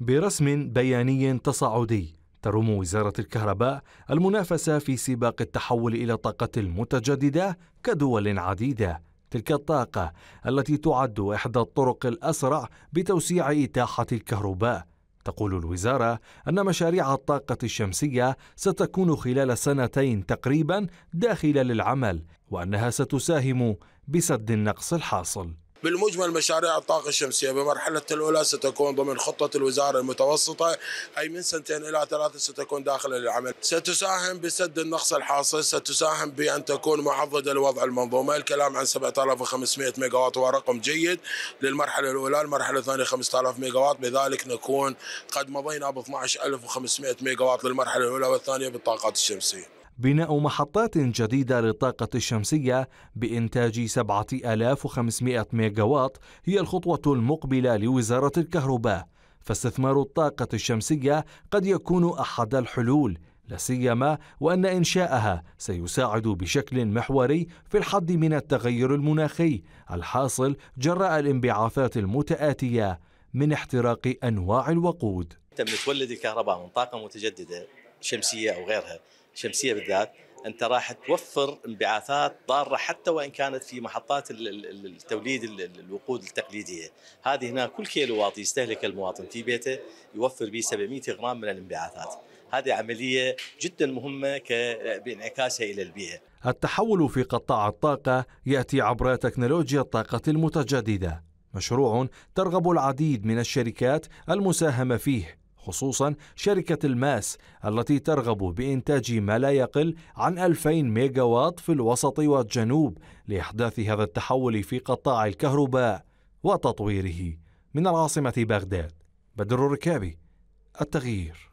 برسم بياني تصاعدي ترم وزارة الكهرباء المنافسة في سباق التحول إلى طاقة المتجددة كدول عديدة تلك الطاقة التي تعد إحدى الطرق الأسرع بتوسيع إتاحة الكهرباء تقول الوزارة أن مشاريع الطاقة الشمسية ستكون خلال سنتين تقريبا داخلة للعمل وأنها ستساهم بسد النقص الحاصل بالمجمل مشاريع الطاقة الشمسية بمرحلة الأولى ستكون ضمن خطة الوزارة المتوسطة أي من سنتين إلى ثلاثة ستكون داخل العمل ستساهم بسد النقص الحاصل ستساهم بأن تكون معضدة لوضع المنظومة الكلام عن 7500 ميجاوات هو رقم جيد للمرحلة الأولى المرحلة الثانية 5000 ميجاوات بذلك نكون قد مضينا ب 12500 ميجاوات للمرحلة الأولى والثانية بالطاقات الشمسية بناء محطات جديدة للطاقة الشمسية بإنتاج 7500 ميجاوات هي الخطوة المقبلة لوزارة الكهرباء فاستثمار الطاقة الشمسية قد يكون أحد الحلول لا سيما وان انشاءها سيساعد بشكل محوري في الحد من التغير المناخي الحاصل جراء الانبعاثات المتاتيه من احتراق انواع الوقود. تم تولد الكهرباء من طاقه متجدده شمسيه او غيرها الشمسيه بالذات انت راح توفر انبعاثات ضاره حتى وان كانت في محطات التوليد الوقود التقليديه، هذه هنا كل كيلو واط يستهلك المواطن في بيته يوفر به 700 غرام من الانبعاثات، هذه عمليه جدا مهمه بانعكاسها الى البيئه. التحول في قطاع الطاقه ياتي عبر تكنولوجيا الطاقه المتجدده، مشروع ترغب العديد من الشركات المساهمه فيه خصوصا شركة الماس التي ترغب بإنتاج ما لا يقل عن 2000 وات في الوسط والجنوب لإحداث هذا التحول في قطاع الكهرباء وتطويره من العاصمة بغداد بدر الركابي التغيير